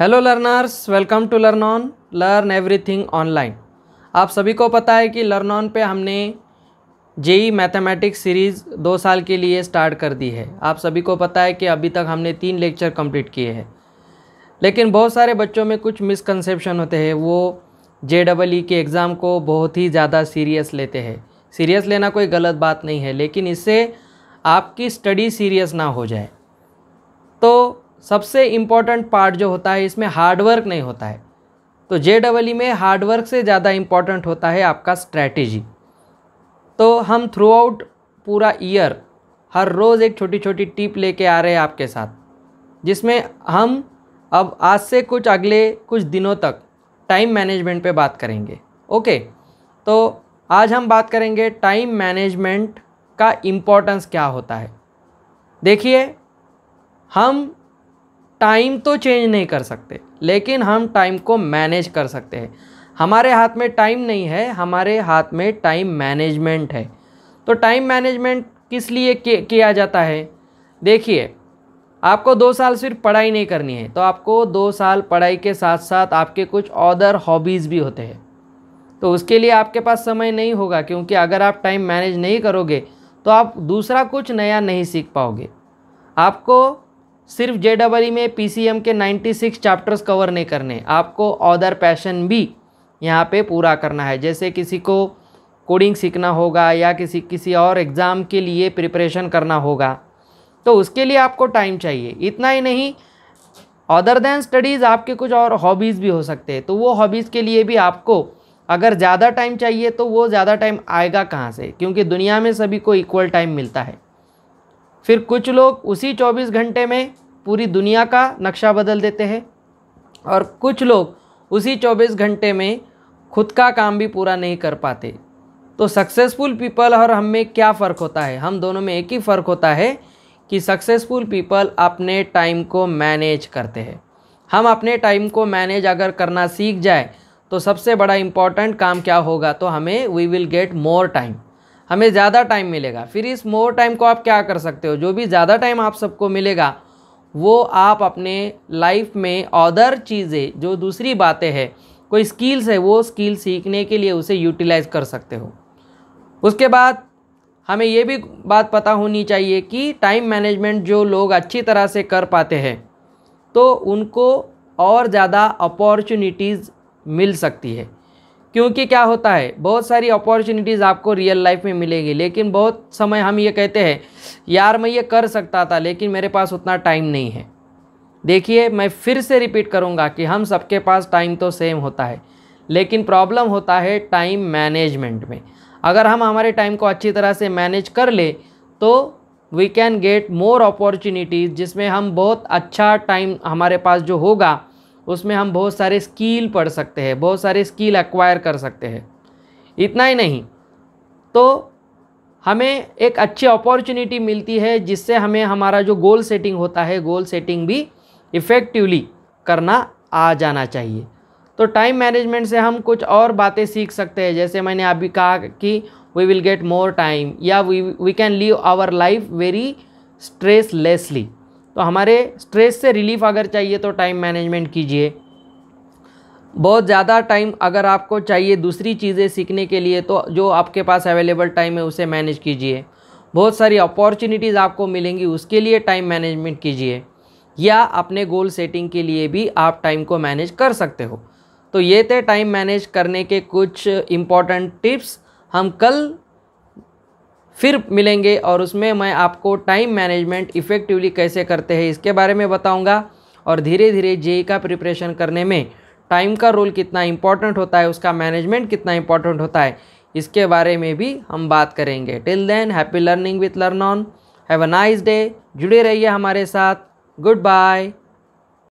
hello learners welcome to learn on learn everything online आप सभी को पता है कि लर्न ऑन पे हमने जेई मैथमेटिक्स सीरीज़ दो साल के लिए स्टार्ट कर दी है आप सभी को पता है कि अभी तक हमने तीन लेक्चर कंप्लीट किए हैं लेकिन बहुत सारे बच्चों में कुछ मिसकंसेप्शन होते हैं वो जे डबल ई के एग्ज़ाम को बहुत ही ज़्यादा सीरियस लेते हैं सीरियस लेना कोई गलत बात नहीं है लेकिन इससे आपकी स्टडी सीरियस ना हो जाए सबसे इम्पॉर्टेंट पार्ट जो होता है इसमें हार्डवर्क नहीं होता है तो जे डबल ई में हार्डवर्क से ज़्यादा इम्पॉर्टेंट होता है आपका स्ट्रैटेजी तो हम थ्रू आउट पूरा ईयर हर रोज़ एक छोटी छोटी टिप लेके आ रहे हैं आपके साथ जिसमें हम अब आज से कुछ अगले कुछ दिनों तक टाइम मैनेजमेंट पे बात करेंगे ओके तो आज हम बात करेंगे टाइम मैनेजमेंट का इम्पोर्टेंस क्या होता है देखिए हम टाइम तो चेंज नहीं कर सकते लेकिन हम टाइम को मैनेज कर सकते हैं हमारे हाथ में टाइम नहीं है हमारे हाथ में टाइम मैनेजमेंट है तो टाइम मैनेजमेंट किस लिए किया जाता है देखिए आपको दो साल सिर्फ पढ़ाई नहीं करनी है तो आपको दो साल पढ़ाई के साथ साथ आपके कुछ अदर हॉबीज़ भी होते हैं तो उसके लिए आपके पास समय नहीं होगा क्योंकि अगर आप टाइम मैनेज नहीं करोगे तो आप दूसरा कुछ नया नहीं सीख पाओगे आपको सिर्फ जे डबल में एम के 96 चैप्टर्स कवर नहीं करने आपको अदर पैशन भी यहाँ पे पूरा करना है जैसे किसी को कोडिंग सीखना होगा या किसी किसी और एग्ज़ाम के लिए प्रिपरेशन करना होगा तो उसके लिए आपको टाइम चाहिए इतना ही नहीं अदर देन स्टडीज़ आपके कुछ और हॉबीज़ भी हो सकते हैं तो वो हॉबीज़ के लिए भी आपको अगर ज़्यादा टाइम चाहिए तो वो ज़्यादा टाइम आएगा कहाँ से क्योंकि दुनिया में सभी को इक्वल टाइम मिलता है फिर कुछ लोग उसी 24 घंटे में पूरी दुनिया का नक्शा बदल देते हैं और कुछ लोग उसी 24 घंटे में खुद का काम भी पूरा नहीं कर पाते तो सक्सेसफुल पीपल और हम में क्या फ़र्क होता है हम दोनों में एक ही फ़र्क होता है कि सक्सेसफुल पीपल अपने टाइम को मैनेज करते हैं हम अपने टाइम को मैनेज अगर करना सीख जाए तो सबसे बड़ा इम्पॉर्टेंट काम क्या होगा तो हमें we will get more time हमें ज़्यादा टाइम मिलेगा फिर इस मोर टाइम को आप क्या कर सकते हो जो भी ज़्यादा टाइम आप सबको मिलेगा वो आप अपने लाइफ में अदर चीज़ें जो दूसरी बातें हैं कोई स्किल्स है वो स्किल सीखने के लिए उसे यूटिलाइज कर सकते हो उसके बाद हमें ये भी बात पता होनी चाहिए कि टाइम मैनेजमेंट जो लोग अच्छी तरह से कर पाते हैं तो उनको और ज़्यादा अपॉर्चुनिटीज़ मिल सकती है क्योंकि क्या होता है बहुत सारी अपॉर्चुनिटीज़ आपको रियल लाइफ में मिलेगी लेकिन बहुत समय हम ये कहते हैं यार मैं ये कर सकता था लेकिन मेरे पास उतना टाइम नहीं है देखिए मैं फिर से रिपीट करूँगा कि हम सबके पास टाइम तो सेम होता है लेकिन प्रॉब्लम होता है टाइम मैनेजमेंट में अगर हम हमारे टाइम को अच्छी तरह से मैनेज कर ले तो we can get more opportunities जिसमें हम बहुत अच्छा टाइम हमारे पास जो होगा उसमें हम बहुत सारे स्किल पढ़ सकते हैं बहुत सारे स्किल एक्वायर कर सकते हैं इतना ही नहीं तो हमें एक अच्छी अपॉर्चुनिटी मिलती है जिससे हमें हमारा जो गोल सेटिंग होता है गोल सेटिंग भी इफ़ेक्टिवली करना आ जाना चाहिए तो टाइम मैनेजमेंट से हम कुछ और बातें सीख सकते हैं जैसे मैंने अभी कहा कि we will get more time या we we can live our life very stresslessly तो हमारे स्ट्रेस से रिलीफ अगर चाहिए तो टाइम मैनेजमेंट कीजिए बहुत ज़्यादा टाइम अगर आपको चाहिए दूसरी चीज़ें सीखने के लिए तो जो आपके पास अवेलेबल टाइम है उसे मैनेज कीजिए बहुत सारी अपॉर्चुनिटीज़ आपको मिलेंगी उसके लिए टाइम मैनेजमेंट कीजिए या अपने गोल सेटिंग के लिए भी आप टाइम को मैनेज कर सकते हो तो ये थे टाइम मैनेज करने के कुछ इम्पॉर्टेंट टिप्स हम कल फिर मिलेंगे और उसमें मैं आपको टाइम मैनेजमेंट इफ़ेक्टिवली कैसे करते हैं इसके बारे में बताऊँगा और धीरे धीरे जेई का प्रिपरेशन करने में टाइम का रोल कितना इम्पॉर्टेंट होता है उसका मैनेजमेंट कितना इम्पॉर्टेंट होता है इसके बारे में भी हम बात करेंगे till then happy learning with learn on have a nice day जुड़े रहिए हमारे साथ गुड बाय